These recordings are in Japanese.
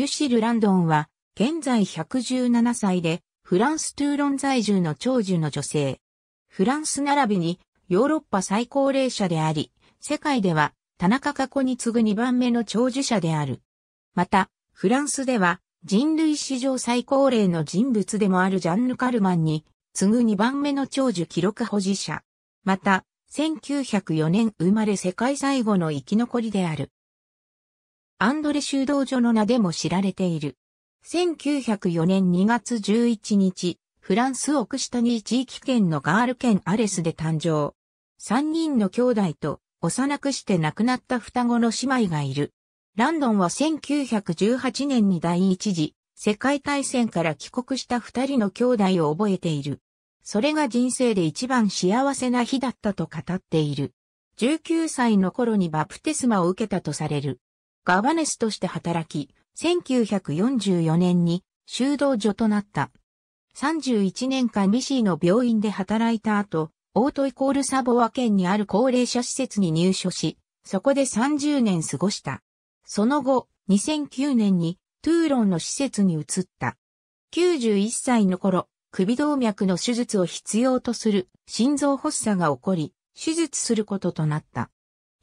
リュシル・ランドンは、現在117歳で、フランス・トゥーロン在住の長寿の女性。フランス並びに、ヨーロッパ最高齢者であり、世界では、田中加去に次ぐ2番目の長寿者である。また、フランスでは、人類史上最高齢の人物でもあるジャンヌ・カルマンに、次ぐ2番目の長寿記録保持者。また、1904年生まれ世界最後の生き残りである。アンドレ修道所の名でも知られている。1904年2月11日、フランスオクシタニー地域圏のガール県アレスで誕生。3人の兄弟と幼くして亡くなった双子の姉妹がいる。ランドンは1918年に第一次世界大戦から帰国した二人の兄弟を覚えている。それが人生で一番幸せな日だったと語っている。19歳の頃にバプテスマを受けたとされる。ガバネスとして働き、1944年に修道所となった。31年間ミシーの病院で働いた後、オートイコールサボワ県にある高齢者施設に入所し、そこで30年過ごした。その後、2009年にトゥーロンの施設に移った。91歳の頃、首動脈の手術を必要とする心臓発作が起こり、手術することとなった。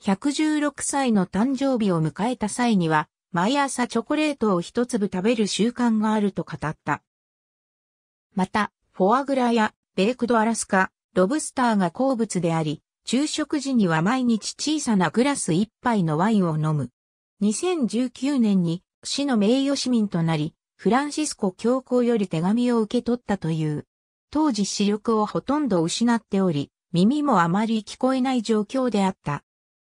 116歳の誕生日を迎えた際には、毎朝チョコレートを一粒食べる習慣があると語った。また、フォアグラやベークドアラスカ、ロブスターが好物であり、昼食時には毎日小さなグラス一杯のワインを飲む。2019年に市の名誉市民となり、フランシスコ教皇より手紙を受け取ったという。当時視力をほとんど失っており、耳もあまり聞こえない状況であった。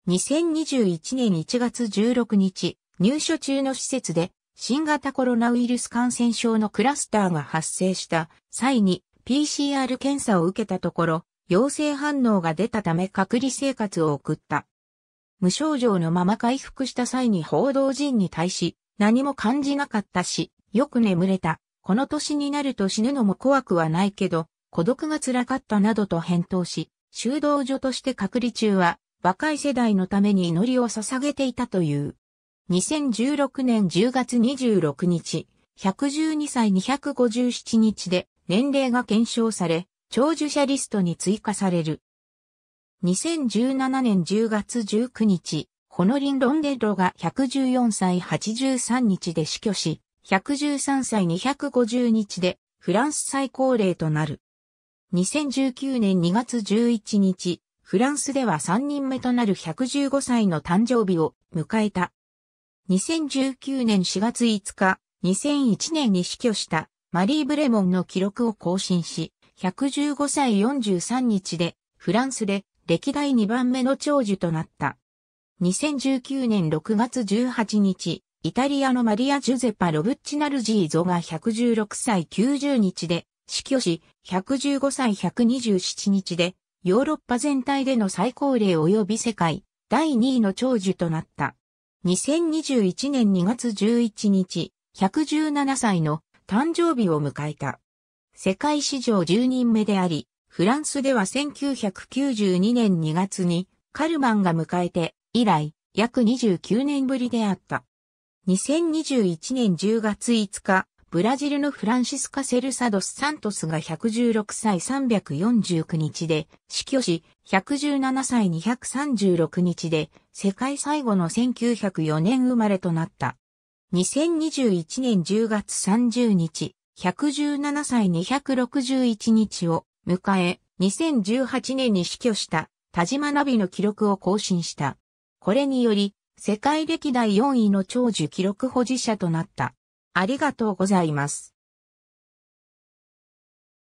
2021年1月16日、入所中の施設で新型コロナウイルス感染症のクラスターが発生した際に PCR 検査を受けたところ、陽性反応が出たため隔離生活を送った。無症状のまま回復した際に報道陣に対し、何も感じなかったし、よく眠れた。この年になると死ぬのも怖くはないけど、孤独が辛かったなどと返答し、修道所として隔離中は若い世代のために祈りを捧げていたという。2016年10月26日、112歳257日で年齢が検証され、長寿者リストに追加される。2017年10月19日、ホノリン・ロンデッロが114歳83日で死去し、113歳250日でフランス最高齢となる。2019年2月11日、フランスでは3人目となる115歳の誕生日を迎えた。2019年4月5日、2001年に死去したマリー・ブレモンの記録を更新し、115歳43日でフランスで歴代2番目の長寿となった。2019年6月18日、イタリアのマリア・ジュゼパ・ロブッチナルジーゾが116歳90日で死去し、115歳127日でヨーロッパ全体での最高齢及び世界第2位の長寿となった。2021年2月11日、117歳の誕生日を迎えた。世界史上10人目であり、フランスでは1992年2月にカルマンが迎えて以来約29年ぶりであった。2021年10月5日、ブラジルのフランシスカ・セルサドス・サントスが116歳349日で死去し、117歳236日で世界最後の1904年生まれとなった。2021年10月30日、117歳261日を迎え、2018年に死去した田島ナビの記録を更新した。これにより、世界歴代4位の長寿記録保持者となった。ありがとうございます。